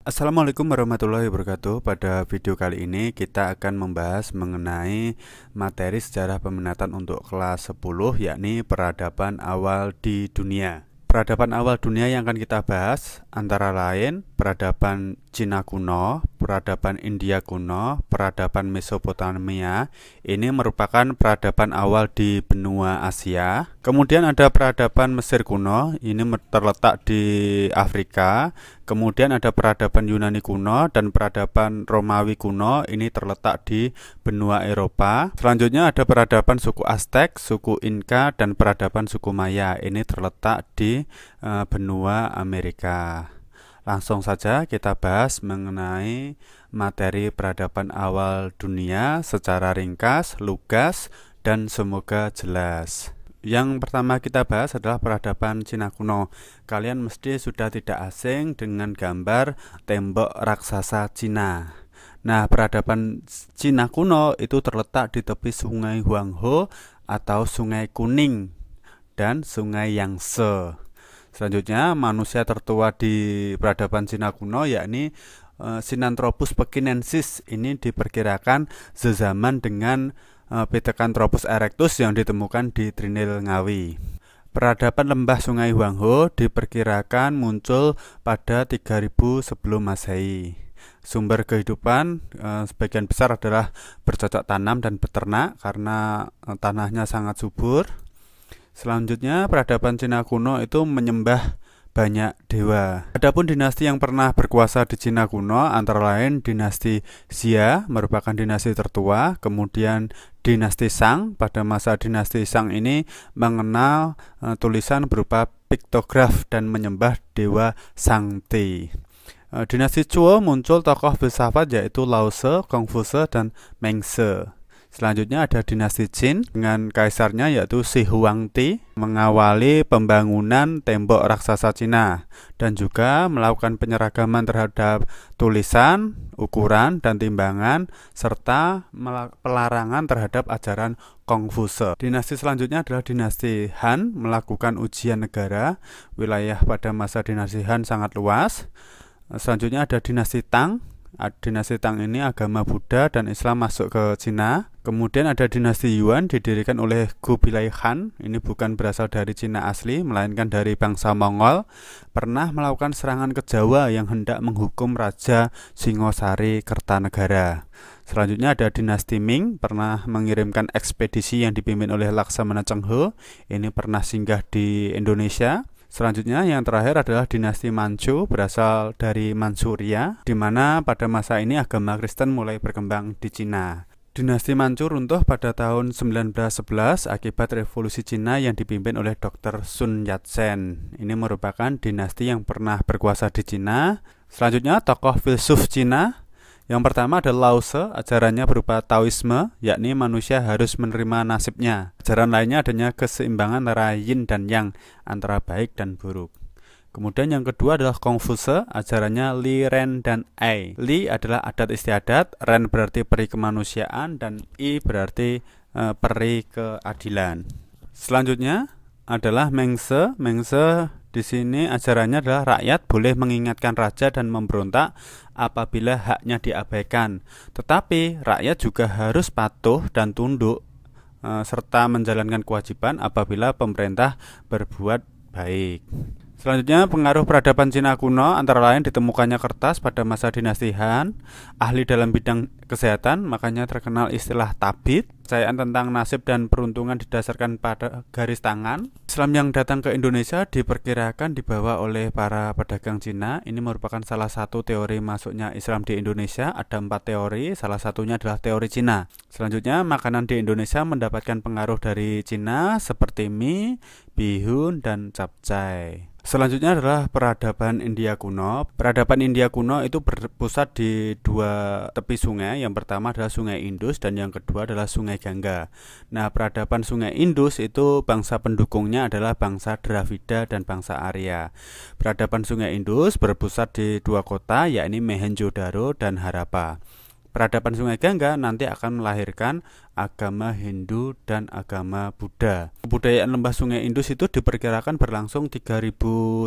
Assalamualaikum warahmatullahi wabarakatuh Pada video kali ini kita akan membahas mengenai materi sejarah peminatan untuk kelas 10 yakni peradaban awal di dunia Peradaban awal dunia yang akan kita bahas antara lain peradaban Cina kuno, peradaban India kuno, peradaban Mesopotamia. Ini merupakan peradaban awal di benua Asia. Kemudian ada peradaban Mesir kuno, ini terletak di Afrika. Kemudian ada peradaban Yunani kuno dan peradaban Romawi kuno, ini terletak di benua Eropa. Selanjutnya ada peradaban suku Aztec, suku Inca dan peradaban suku Maya. Ini terletak di Eh, benua Amerika. Langsung saja kita bahas mengenai materi peradaban awal dunia secara ringkas, lugas, dan semoga jelas. Yang pertama kita bahas adalah peradaban Cina kuno. Kalian mesti sudah tidak asing dengan gambar tembok raksasa Cina. Nah, peradaban Cina kuno itu terletak di tepi sungai Huangho atau sungai Kuning dan sungai Yangtze. Selanjutnya, manusia tertua di peradaban Cina kuno yakni e, Sinanthropus pekinensis ini diperkirakan sezaman dengan e, Pithecanthropus erectus yang ditemukan di Trinil Ngawi. Peradaban lembah Sungai Huangho diperkirakan muncul pada 3000 sebelum Masehi. Sumber kehidupan eh, sebagian besar adalah bercocok tanam dan beternak karena tanahnya sangat subur. Selanjutnya, peradaban Cina kuno itu menyembah banyak dewa. Adapun dinasti yang pernah berkuasa di Cina kuno antara lain dinasti Xia merupakan dinasti tertua, kemudian dinasti Sang pada masa dinasti Sang ini mengenal e, tulisan berupa piktograf dan menyembah dewa Sangti. E, dinasti Chuo muncul tokoh filsafat yaitu Lao Tse, Confucius dan Mengse. Selanjutnya ada dinasti Jin dengan kaisarnya yaitu Si Huangti mengawali pembangunan tembok raksasa Cina dan juga melakukan penyeragaman terhadap tulisan, ukuran, dan timbangan serta pelarangan terhadap ajaran Kongfuse. Dinasti selanjutnya adalah dinasti Han melakukan ujian negara. Wilayah pada masa dinasti Han sangat luas. Selanjutnya ada dinasti Tang dinasti Tang ini agama Buddha dan Islam masuk ke Cina. Kemudian ada dinasti Yuan didirikan oleh Kubilai Khan. Ini bukan berasal dari Cina asli, melainkan dari bangsa Mongol. Pernah melakukan serangan ke Jawa yang hendak menghukum Raja Singosari Kertanegara. Selanjutnya ada dinasti Ming, pernah mengirimkan ekspedisi yang dipimpin oleh Laksamana Cheng Ho. Ini pernah singgah di Indonesia. Selanjutnya yang terakhir adalah dinasti Manchu berasal dari Manchuria di mana pada masa ini agama Kristen mulai berkembang di Cina. Dinasti Manchu runtuh pada tahun 1911 akibat revolusi Cina yang dipimpin oleh Dr. Sun Yat-sen. Ini merupakan dinasti yang pernah berkuasa di Cina. Selanjutnya tokoh filsuf Cina yang pertama adalah Lause, ajarannya berupa Taoisme, yakni manusia harus menerima nasibnya. Ajaran lainnya adanya keseimbangan antara yin dan yang, antara baik dan buruk. Kemudian yang kedua adalah Confuse, ajarannya Li, Ren, dan Ai. Li adalah adat istiadat, Ren berarti peri kemanusiaan, dan I berarti e, peri keadilan. Selanjutnya adalah Mengse. Mengse di sini ajarannya adalah rakyat boleh mengingatkan raja dan memberontak apabila haknya diabaikan, tetapi rakyat juga harus patuh dan tunduk e, serta menjalankan kewajiban apabila pemerintah berbuat baik. Selanjutnya, pengaruh peradaban Cina kuno antara lain ditemukannya kertas pada masa dinasti Han, ahli dalam bidang kesehatan, makanya terkenal istilah tabib, kepercayaan tentang nasib dan peruntungan didasarkan pada garis tangan. Islam yang datang ke Indonesia diperkirakan dibawa oleh para pedagang Cina. Ini merupakan salah satu teori masuknya Islam di Indonesia. Ada empat teori, salah satunya adalah teori Cina. Selanjutnya, makanan di Indonesia mendapatkan pengaruh dari Cina seperti mie, bihun, dan capcay. Selanjutnya adalah peradaban India kuno. Peradaban India kuno itu berpusat di dua tepi sungai. Yang pertama adalah Sungai Indus dan yang kedua adalah Sungai Gangga. Nah, peradaban Sungai Indus itu bangsa pendukungnya adalah bangsa Dravida dan bangsa Arya. Peradaban Sungai Indus berpusat di dua kota yakni Mohenjo-daro dan Harappa. Peradaban Sungai Gangga nanti akan melahirkan agama Hindu dan agama Buddha. Kebudayaan lembah Sungai Indus itu diperkirakan berlangsung 3000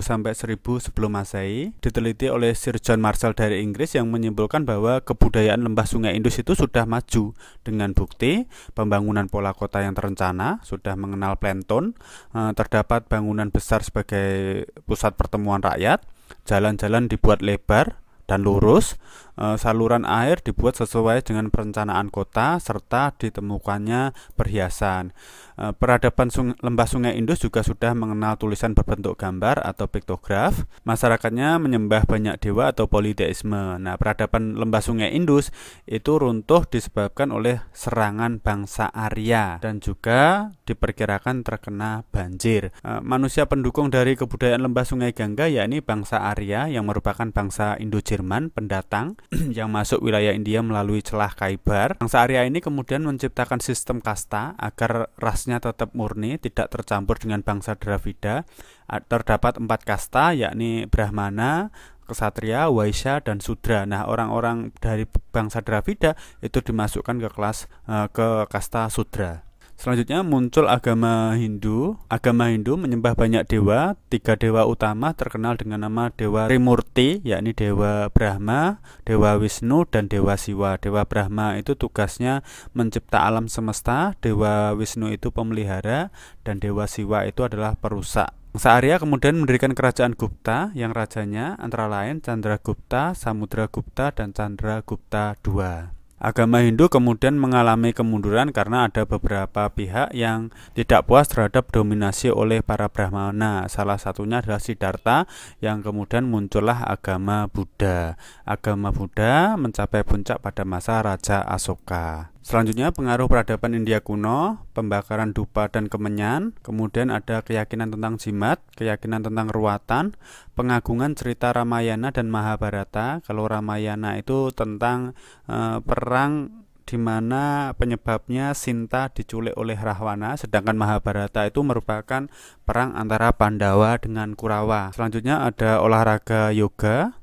sampai 1000 sebelum Masehi. Diteliti oleh Sir John Marshall dari Inggris yang menyimpulkan bahwa kebudayaan lembah Sungai Indus itu sudah maju dengan bukti pembangunan pola kota yang terencana, sudah mengenal plankton, eh, terdapat bangunan besar sebagai pusat pertemuan rakyat, jalan-jalan dibuat lebar dan lurus, Eh, saluran air dibuat sesuai dengan perencanaan kota serta ditemukannya perhiasan. Eh, peradaban sung lembah sungai Indus juga sudah mengenal tulisan berbentuk gambar atau piktograf. Masyarakatnya menyembah banyak dewa atau politeisme. Nah, peradaban lembah sungai Indus itu runtuh disebabkan oleh serangan bangsa Arya dan juga diperkirakan terkena banjir. Eh, manusia pendukung dari kebudayaan lembah sungai Gangga yakni bangsa Arya yang merupakan bangsa Indo-Jerman pendatang yang masuk wilayah India melalui celah Kaibar. Bangsa Arya ini kemudian menciptakan sistem kasta agar rasnya tetap murni, tidak tercampur dengan bangsa Dravida. Terdapat empat kasta, yakni Brahmana, kesatria, waisya dan sudra. Nah, orang-orang dari bangsa Dravida itu dimasukkan ke kelas eh, ke kasta sudra. Selanjutnya muncul agama Hindu. Agama Hindu menyembah banyak dewa. Tiga dewa utama terkenal dengan nama Dewa Trimurti, yakni Dewa Brahma, Dewa Wisnu, dan Dewa Siwa. Dewa Brahma itu tugasnya mencipta alam semesta, Dewa Wisnu itu pemelihara, dan Dewa Siwa itu adalah perusak. Bangsa kemudian mendirikan kerajaan Gupta yang rajanya antara lain Chandra Gupta, Samudra Gupta, dan Chandra Gupta II agama Hindu kemudian mengalami kemunduran karena ada beberapa pihak yang tidak puas terhadap dominasi oleh para Brahmana. Salah satunya adalah Siddhartha yang kemudian muncullah agama Buddha. Agama Buddha mencapai puncak pada masa Raja Asoka. Selanjutnya pengaruh peradaban India kuno, pembakaran dupa dan kemenyan, kemudian ada keyakinan tentang jimat, keyakinan tentang ruatan, pengagungan cerita Ramayana dan Mahabharata. Kalau Ramayana itu tentang e, perang di mana penyebabnya Sinta diculik oleh Rahwana, sedangkan Mahabharata itu merupakan perang antara Pandawa dengan Kurawa. Selanjutnya ada olahraga yoga,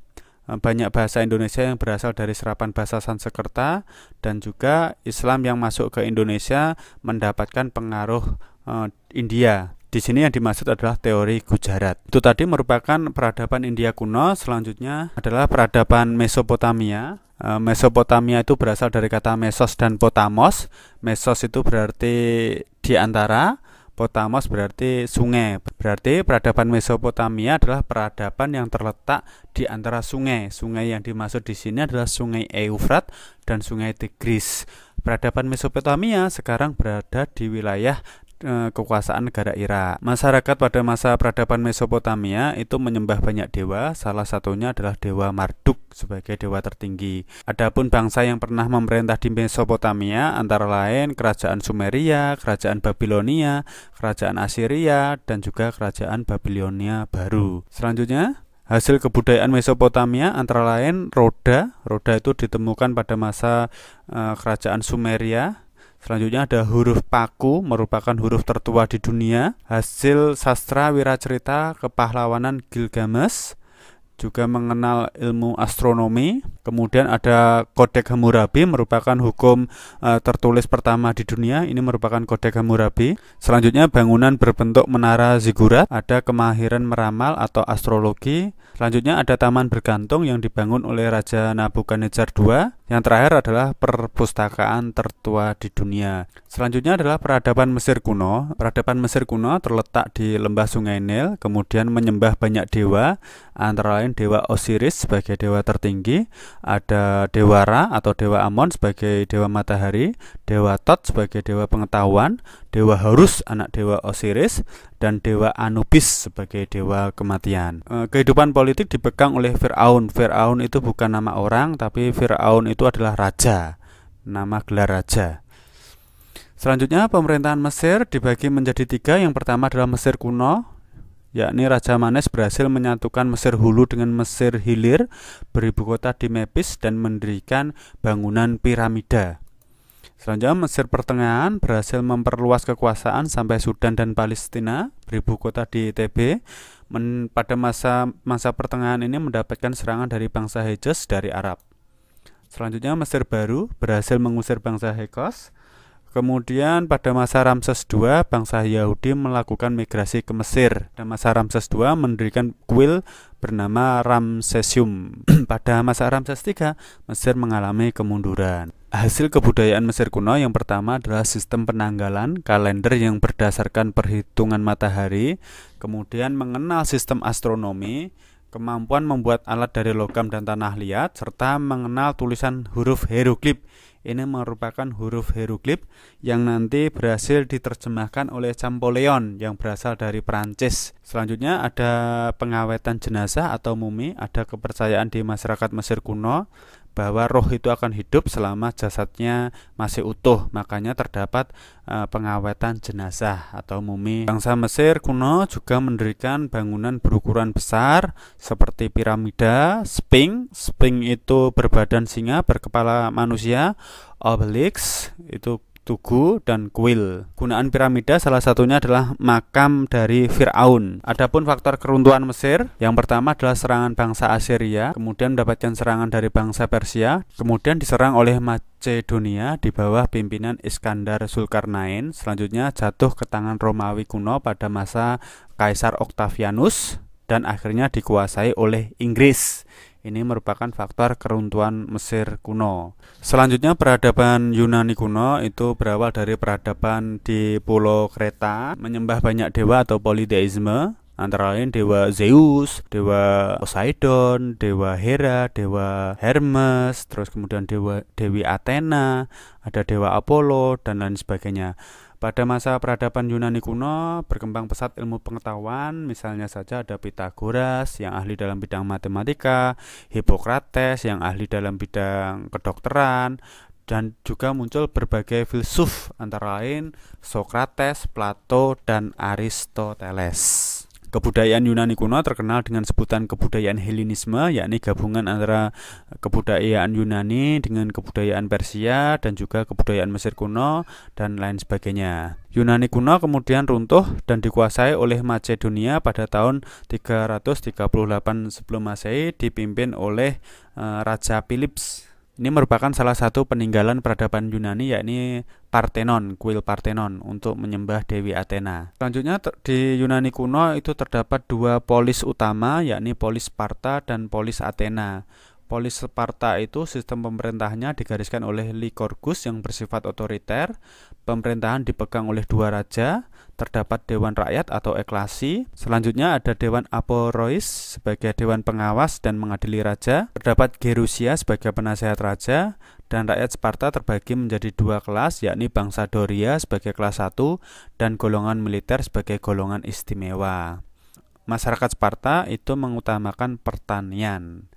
Eh, banyak bahasa Indonesia yang berasal dari serapan bahasa Sansekerta dan juga Islam yang masuk ke Indonesia mendapatkan pengaruh e, India. Di sini yang dimaksud adalah teori Gujarat. Itu tadi merupakan peradaban India kuno, selanjutnya adalah peradaban Mesopotamia. Eh, Mesopotamia itu berasal dari kata mesos dan potamos. Mesos itu berarti di antara, Potamos berarti sungai. Berarti peradaban Mesopotamia adalah peradaban yang terletak di antara sungai. Sungai yang dimaksud di sini adalah Sungai Eufrat dan Sungai Tigris. Peradaban Mesopotamia sekarang berada di wilayah Eh, kekuasaan negara Irak. Masyarakat pada masa peradaban Mesopotamia itu menyembah banyak dewa, salah satunya adalah dewa Marduk sebagai dewa tertinggi. Adapun bangsa yang pernah memerintah di Mesopotamia antara lain kerajaan Sumeria, kerajaan Babilonia, kerajaan Assyria dan juga kerajaan Babilonia baru. Selanjutnya Hasil kebudayaan Mesopotamia antara lain roda. Roda itu ditemukan pada masa e, kerajaan Sumeria, Selanjutnya ada huruf paku merupakan huruf tertua di dunia, hasil sastra wiracerita kepahlawanan Gilgamesh, juga mengenal ilmu astronomi. Kemudian ada Kodek Hammurabi merupakan hukum e, tertulis pertama di dunia. Ini merupakan Kodek Hammurabi. Selanjutnya bangunan berbentuk menara ziggurat, ada kemahiran meramal atau astrologi. Selanjutnya ada taman bergantung yang dibangun oleh Raja Nabukadnezar II. Yang terakhir adalah perpustakaan tertua di dunia. Selanjutnya adalah peradaban Mesir kuno. Peradaban Mesir kuno terletak di lembah Sungai Nil, kemudian menyembah banyak dewa, antara lain dewa Osiris sebagai dewa tertinggi, ada dewa Ra atau dewa Amon sebagai dewa matahari, dewa Tot sebagai dewa pengetahuan, dewa Horus anak dewa Osiris, dan dewa Anubis sebagai dewa kematian. Eh, kehidupan politik dipegang oleh Firaun. Firaun itu bukan nama orang, tapi Firaun itu itu adalah raja, nama gelar raja. Selanjutnya, pemerintahan Mesir dibagi menjadi tiga. Yang pertama adalah Mesir kuno, yakni Raja Manes berhasil menyatukan Mesir hulu dengan Mesir hilir, beribu kota di Mepis, dan mendirikan bangunan piramida. Selanjutnya Mesir Pertengahan berhasil memperluas kekuasaan sampai Sudan dan Palestina, beribu kota di ITB. Men, pada masa masa pertengahan ini mendapatkan serangan dari bangsa Hejaz dari Arab. Selanjutnya Mesir Baru berhasil mengusir bangsa Hekos. Kemudian pada masa Ramses II, bangsa Yahudi melakukan migrasi ke Mesir. Dan masa Ramses II mendirikan kuil bernama Ramsesium. pada masa Ramses III, Mesir mengalami kemunduran. Hasil kebudayaan Mesir kuno yang pertama adalah sistem penanggalan kalender yang berdasarkan perhitungan matahari, kemudian mengenal sistem astronomi, kemampuan membuat alat dari logam dan tanah liat, serta mengenal tulisan huruf hieroglif. Ini merupakan huruf hieroglif yang nanti berhasil diterjemahkan oleh Champollion yang berasal dari Prancis. Selanjutnya ada pengawetan jenazah atau mumi, ada kepercayaan di masyarakat Mesir kuno, bahwa roh itu akan hidup selama jasadnya masih utuh. Makanya terdapat e, pengawetan jenazah atau mumi. Bangsa Mesir kuno juga mendirikan bangunan berukuran besar seperti piramida, sphinx. Sphinx itu berbadan singa berkepala manusia. Obelix itu tugu dan kuil. Gunaan piramida salah satunya adalah makam dari Firaun. Adapun faktor keruntuhan Mesir, yang pertama adalah serangan bangsa Assyria, kemudian mendapatkan serangan dari bangsa Persia, kemudian diserang oleh Macedonia di bawah pimpinan Iskandar Zulkarnain, selanjutnya jatuh ke tangan Romawi kuno pada masa Kaisar Octavianus dan akhirnya dikuasai oleh Inggris. Ini merupakan faktor keruntuhan Mesir kuno. Selanjutnya peradaban Yunani kuno itu berawal dari peradaban di Pulau Kreta, menyembah banyak dewa atau politeisme. antara lain dewa Zeus, dewa Poseidon, dewa Hera, dewa Hermes, terus kemudian dewa Dewi Athena, ada dewa Apollo dan lain sebagainya. Pada masa peradaban Yunani kuno, berkembang pesat ilmu pengetahuan, misalnya saja ada Pitagoras yang ahli dalam bidang matematika, Hippocrates yang ahli dalam bidang kedokteran, dan juga muncul berbagai filsuf antara lain Socrates, Plato, dan Aristoteles. Kebudayaan Yunani kuno terkenal dengan sebutan kebudayaan Helenisme, yakni gabungan antara kebudayaan Yunani dengan kebudayaan Persia dan juga kebudayaan Mesir kuno dan lain sebagainya. Yunani kuno kemudian runtuh dan dikuasai oleh Macedonia pada tahun 338 sebelum Masehi dipimpin oleh eh, Raja Philips ini merupakan salah satu peninggalan peradaban Yunani yakni Parthenon, kuil Parthenon untuk menyembah Dewi Athena. Selanjutnya di Yunani kuno itu terdapat dua polis utama yakni polis Sparta dan polis Athena. Polis Sparta itu sistem pemerintahnya digariskan oleh Lycurgus yang bersifat otoriter, pemerintahan dipegang oleh dua raja, terdapat Dewan Rakyat atau Eklasi. Selanjutnya ada Dewan Aporois sebagai Dewan Pengawas dan Mengadili Raja. Terdapat Gerusia sebagai Penasehat Raja dan rakyat Sparta terbagi menjadi dua kelas yakni bangsa Doria sebagai kelas 1 dan golongan militer sebagai golongan istimewa. Masyarakat Sparta itu mengutamakan pertanian.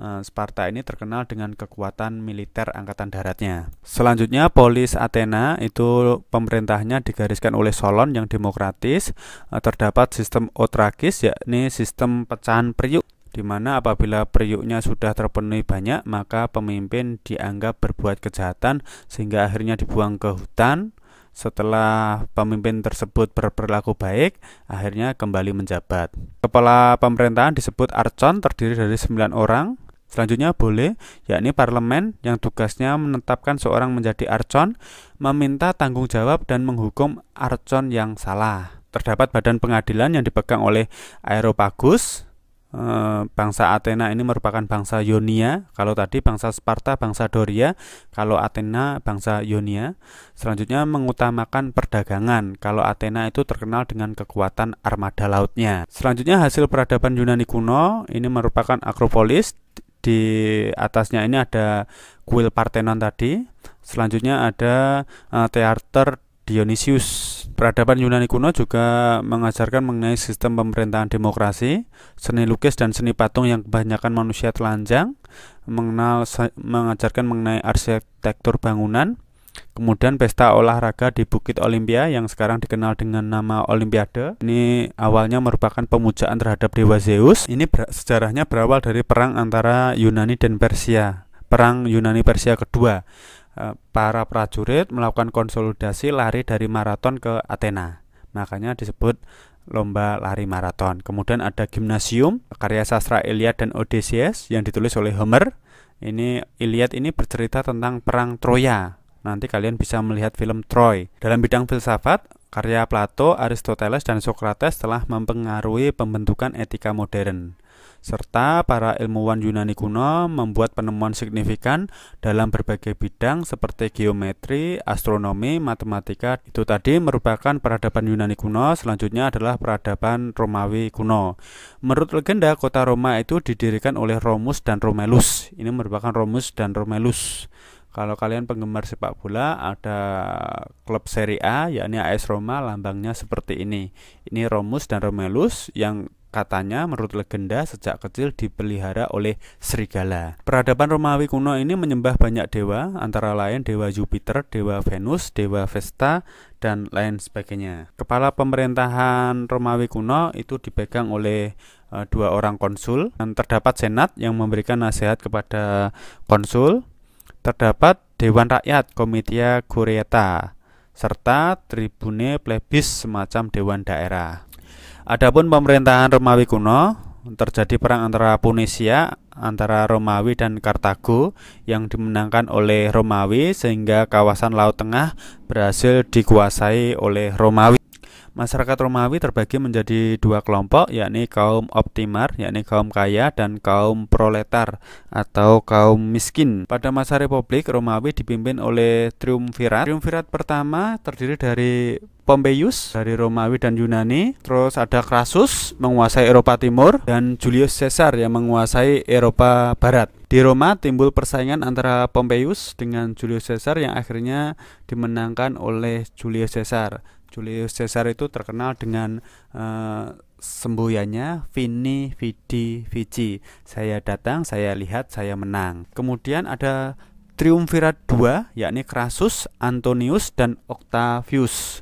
Eh, Sparta ini terkenal dengan kekuatan militer angkatan daratnya. Selanjutnya polis Athena itu pemerintahnya digariskan oleh Solon yang demokratis. Eh, terdapat sistem otrakis yakni sistem pecahan periuk di mana apabila periuknya sudah terpenuhi banyak maka pemimpin dianggap berbuat kejahatan sehingga akhirnya dibuang ke hutan setelah pemimpin tersebut berperilaku baik, akhirnya kembali menjabat. Kepala pemerintahan disebut Archon terdiri dari 9 orang. Selanjutnya boleh, yakni parlemen yang tugasnya menetapkan seorang menjadi arcon, meminta tanggung jawab dan menghukum arcon yang salah. Terdapat badan pengadilan yang dipegang oleh Aeropagus. Eh, bangsa Athena ini merupakan bangsa yonia Kalau tadi bangsa Sparta bangsa Doria, kalau Athena bangsa yonia Selanjutnya mengutamakan perdagangan. Kalau Athena itu terkenal dengan kekuatan armada lautnya. Selanjutnya hasil peradaban Yunani kuno ini merupakan Akropolis di atasnya ini ada kuil Parthenon tadi. Selanjutnya ada uh, teater Dionysius. Peradaban Yunani kuno juga mengajarkan mengenai sistem pemerintahan demokrasi, seni lukis dan seni patung yang kebanyakan manusia telanjang, mengenal mengajarkan mengenai arsitektur bangunan, Kemudian pesta olahraga di Bukit Olimpia yang sekarang dikenal dengan nama Olimpiade. Ini awalnya merupakan pemujaan terhadap dewa Zeus. Ini ber sejarahnya berawal dari perang antara Yunani dan Persia. Perang Yunani Persia kedua. E, para prajurit melakukan konsolidasi lari dari maraton ke Athena. Makanya disebut lomba lari maraton. Kemudian ada gymnasium, karya sastra Iliad dan Odysseus yang ditulis oleh Homer. Ini Iliad ini bercerita tentang perang Troya nanti kalian bisa melihat film Troy. Dalam bidang filsafat, karya Plato, Aristoteles, dan Socrates telah mempengaruhi pembentukan etika modern serta para ilmuwan Yunani kuno membuat penemuan signifikan dalam berbagai bidang seperti geometri, astronomi, matematika. Itu tadi merupakan peradaban Yunani kuno, selanjutnya adalah peradaban Romawi kuno. Menurut legenda, kota Roma itu didirikan oleh Romus dan Romelus Ini merupakan Romus dan Romelus kalau kalian penggemar sepak bola, ada klub Serie A yakni AS Roma lambangnya seperti ini. Ini Romus dan Romelus yang katanya menurut legenda sejak kecil dipelihara oleh serigala. Peradaban Romawi kuno ini menyembah banyak dewa, antara lain dewa Jupiter, dewa Venus, dewa Vesta, dan lain sebagainya. Kepala pemerintahan Romawi kuno itu dipegang oleh eh, dua orang konsul dan terdapat senat yang memberikan nasihat kepada konsul Terdapat Dewan Rakyat Komitia Gureta serta tribune plebis semacam dewan daerah. Adapun pemerintahan Romawi kuno terjadi perang antara Punisia antara Romawi dan Kartago yang dimenangkan oleh Romawi sehingga kawasan Laut Tengah berhasil dikuasai oleh Romawi. Masyarakat Romawi terbagi menjadi dua kelompok, yakni kaum optimar, yakni kaum kaya, dan kaum proletar atau kaum miskin. Pada masa Republik, Romawi dipimpin oleh triumvirat. Triumvirat pertama terdiri dari Pompeius dari Romawi dan Yunani, terus ada Crassus menguasai Eropa Timur dan Julius Caesar yang menguasai Eropa Barat. Di Roma timbul persaingan antara Pompeius dengan Julius Caesar yang akhirnya dimenangkan oleh Julius Caesar. Julius Caesar itu terkenal dengan uh, semboyannya Vini Vidi Vici. Saya datang, saya lihat, saya menang. Kemudian ada triumvirat dua, yakni Crassus, Antonius, dan Octavius.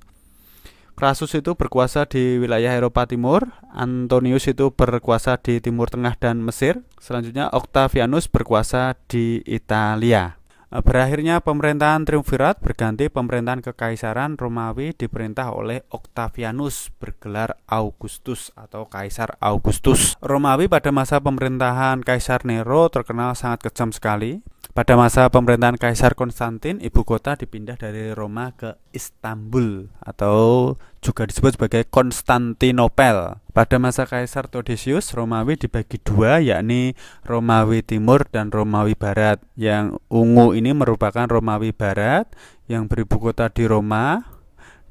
Crassus itu berkuasa di wilayah Eropa Timur, Antonius itu berkuasa di Timur Tengah dan Mesir, selanjutnya Octavianus berkuasa di Italia. Eh, berakhirnya pemerintahan triumvirat berganti pemerintahan kekaisaran Romawi diperintah oleh Octavianus bergelar Augustus atau Kaisar Augustus. Romawi pada masa pemerintahan Kaisar Nero terkenal sangat kejam sekali. Pada masa pemerintahan Kaisar Konstantin, ibu kota dipindah dari Roma ke Istanbul atau juga disebut sebagai Konstantinopel. Pada masa Kaisar Theodosius, Romawi dibagi dua yakni Romawi Timur dan Romawi Barat. Yang ungu ini merupakan Romawi Barat yang beribu kota di Roma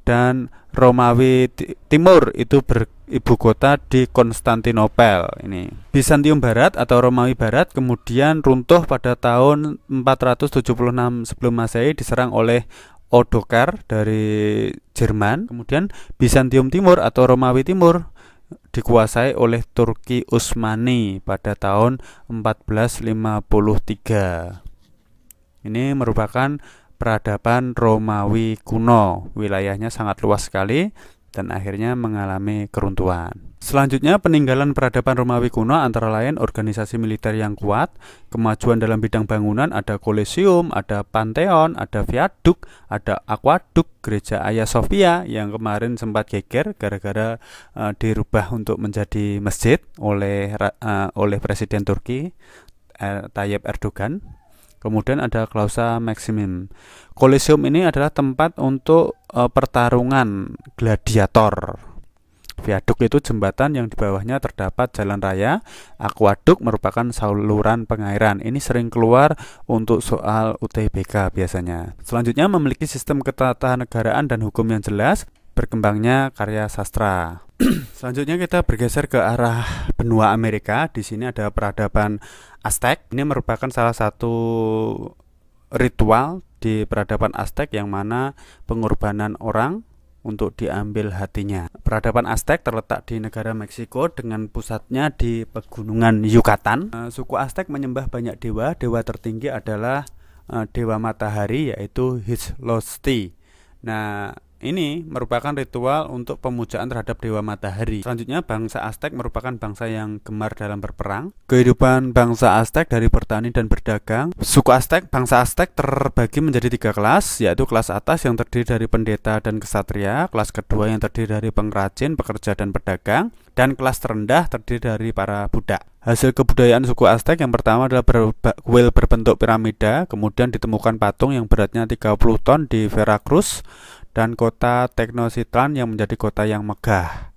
dan Romawi Timur itu beribu kota di Konstantinopel ini. Bizantium Barat atau Romawi Barat kemudian runtuh pada tahun 476 sebelum Masehi diserang oleh Odokar dari Jerman. Kemudian Bizantium Timur atau Romawi Timur dikuasai oleh Turki Utsmani pada tahun 1453. Ini merupakan peradaban Romawi kuno. Wilayahnya sangat luas sekali dan akhirnya mengalami keruntuhan. Selanjutnya, peninggalan peradaban Romawi kuno antara lain organisasi militer yang kuat, kemajuan dalam bidang bangunan, ada kolosium, ada pantheon, ada viaduk, ada aquaduk, gereja Ayah Sofia yang kemarin sempat geger gara-gara uh, dirubah untuk menjadi masjid oleh uh, oleh presiden Turki uh, Tayyip Erdogan Kemudian ada klausa maximum. Kolosium ini adalah tempat untuk e, pertarungan gladiator. Viaduk itu jembatan yang di bawahnya terdapat jalan raya. Akuaduk merupakan saluran pengairan. Ini sering keluar untuk soal UTBK biasanya. Selanjutnya memiliki sistem ketatanegaraan dan hukum yang jelas, berkembangnya karya sastra. Selanjutnya kita bergeser ke arah benua Amerika. Di sini ada peradaban Aztec. Ini merupakan salah satu ritual di peradaban Aztec yang mana pengorbanan orang untuk diambil hatinya. Peradaban Aztec terletak di negara Meksiko dengan pusatnya di pegunungan Yucatan. Eh, suku Aztec menyembah banyak dewa. Dewa tertinggi adalah eh, dewa matahari yaitu Hislosti. Nah, ini merupakan ritual untuk pemujaan terhadap dewa matahari. Selanjutnya, bangsa Aztek merupakan bangsa yang gemar dalam berperang. Kehidupan bangsa Aztek dari bertani dan berdagang. Suku Aztek, bangsa Aztek terbagi menjadi tiga kelas, yaitu kelas atas yang terdiri dari pendeta dan kesatria, kelas kedua yang terdiri dari pengrajin, pekerja, dan pedagang, dan kelas terendah terdiri dari para budak. Hasil kebudayaan suku Aztek yang pertama adalah ber kuil berbentuk piramida, kemudian ditemukan patung yang beratnya 30 ton di Veracruz dan kota Tenochtitlan yang menjadi kota yang megah.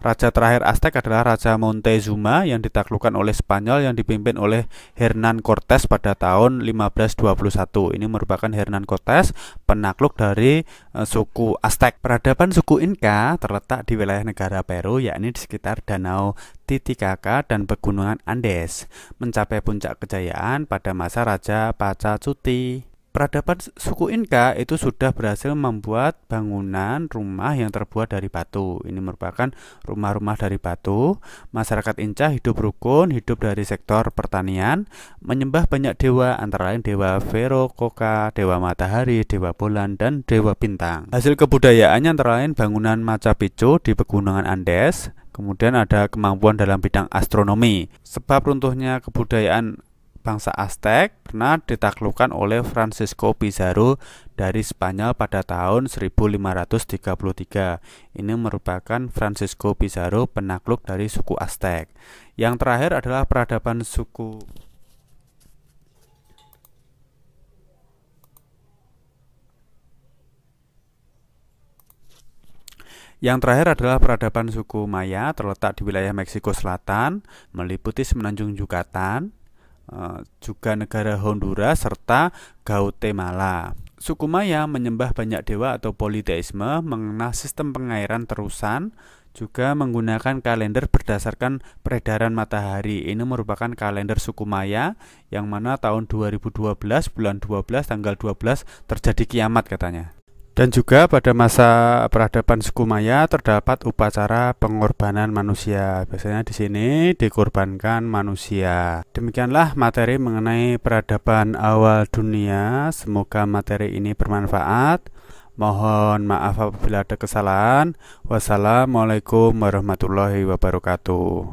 Raja terakhir Aztec adalah Raja Montezuma yang ditaklukkan oleh Spanyol yang dipimpin oleh Hernan Cortes pada tahun 1521. Ini merupakan Hernan Cortes penakluk dari eh, suku Aztec. Peradaban suku Inca terletak di wilayah negara Peru, yakni di sekitar Danau Titicaca dan pegunungan Andes, mencapai puncak kejayaan pada masa Raja Pachacuti. Peradaban suku Inka itu sudah berhasil membuat bangunan rumah yang terbuat dari batu. Ini merupakan rumah-rumah dari batu. Masyarakat Inca hidup rukun, hidup dari sektor pertanian, menyembah banyak dewa antara lain dewa Vero, Koka, dewa matahari, dewa bulan dan dewa bintang. Hasil kebudayaannya antara lain bangunan Maca Picchu di pegunungan Andes, kemudian ada kemampuan dalam bidang astronomi. Sebab runtuhnya kebudayaan bangsa Aztec pernah ditaklukkan oleh Francisco Pizarro dari Spanyol pada tahun 1533. Ini merupakan Francisco Pizarro penakluk dari suku Aztec. Yang terakhir adalah peradaban suku Yang terakhir adalah peradaban suku Maya terletak di wilayah Meksiko Selatan, meliputi semenanjung Yucatan, Eh, juga negara Honduras serta Guatemala. Suku Maya menyembah banyak dewa atau politeisme, mengenal sistem pengairan terusan, juga menggunakan kalender berdasarkan peredaran matahari. Ini merupakan kalender suku Maya yang mana tahun 2012 bulan 12 tanggal 12 terjadi kiamat katanya. Dan juga pada masa peradaban suku Maya terdapat upacara pengorbanan manusia. Biasanya di sini dikorbankan manusia. Demikianlah materi mengenai peradaban awal dunia. Semoga materi ini bermanfaat. Mohon maaf apabila ada kesalahan. Wassalamualaikum warahmatullahi wabarakatuh.